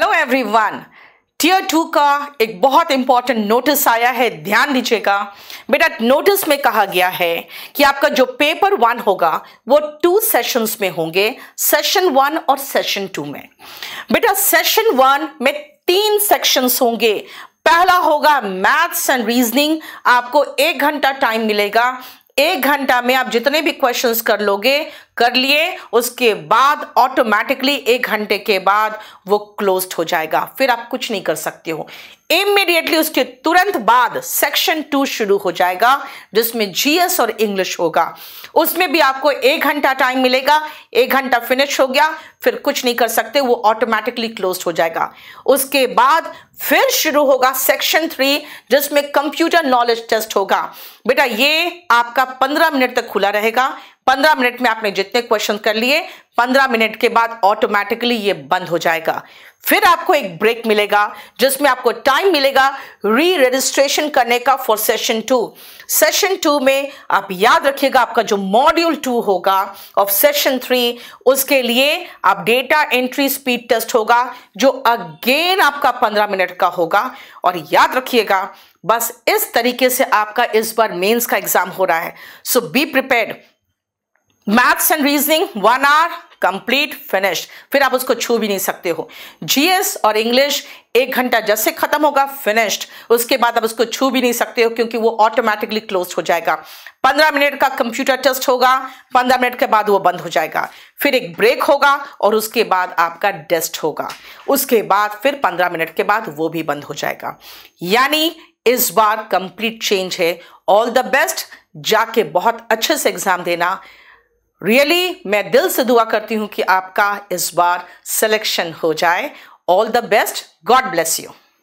hello everyone tier two का एक बहुत इंपॉर्टेंट नोटिस आया है ध्यान दीजिएगा बेटा नोटिस में कहा गया है कि आपका जो पेपर वन होगा वो टू सेशंस में होंगे सेशन वन और सेशन टू में बेटा सेशन वन में तीन सेक्शंस होंगे पहला होगा मैथ्स एंड रीजनिंग आपको एक घंटा टाइम मिलेगा एक घंटा में आप जितने भी क्वेश्चंस कर लोगे कर लिए उसके बाद ऑटोमेटिकली एक घंटे के बाद वो क्लोज हो जाएगा फिर आप कुछ नहीं कर सकते हो इमीडिएटली उसके तुरंत बाद सेक्शन टू शुरू हो जाएगा जिसमें जीएस और इंग्लिश होगा उसमें भी आपको एक घंटा टाइम मिलेगा एक घंटा फिनिश हो गया फिर कुछ नहीं कर सकते वो ऑटोमेटिकली क्लोज हो जाएगा उसके बाद फिर शुरू होगा सेक्शन थ्री जिसमें कंप्यूटर नॉलेज टेस्ट होगा बेटा ये आपका पंद्रह मिनट तक खुला रहेगा पंद्रह मिनट में आपने जितने क्वेश्चन कर लिए पंद्रह मिनट के बाद ऑटोमेटिकली ये बंद हो जाएगा फिर आपको एक ब्रेक मिलेगा जिसमें आपको टाइम मिलेगा री रजिस्ट्रेशन करने का for session two session two में आप याद रखिएगा आपका जो मॉड्यूल टू होगा ऑफ सेशन थ्री उसके लिए आप डेटा एंट्री स्पीड टेस्ट होगा जो अगेन आपका पंद्रह मिनट का होगा और याद रखिएगा बस इस तरीके से आपका इस बार मेंस का एग्जाम हो रहा है so be prepared maths and reasoning one hour complete finish फिर आप उसको छू भी नहीं सकते हो जीएस और इंग्लिश एक घंटा जैसे खत्म होगा फिनिश्ड उसके बाद आप उसको छू भी नहीं सकते हो क्योंकि वो ऑटोमेटिकली क्लोज हो जाएगा पंद्रह मिनट का कंप्यूटर टेस्ट होगा पंद्रह मिनट के बाद वो बंद हो जाएगा फिर एक ब्रेक होगा और उसके बाद आपका डेस्ट होगा उसके बाद फिर पंद्रह मिनट के बाद वो भी बंद हो जाएगा यानी इस बार कंप्लीट चेंज है ऑल द बेस्ट जाके बहुत अच्छे से एग्जाम देना रियली really, मैं दिल से दुआ करती हूँ कि आपका इस बार सिलेक्शन हो जाए all the best God bless you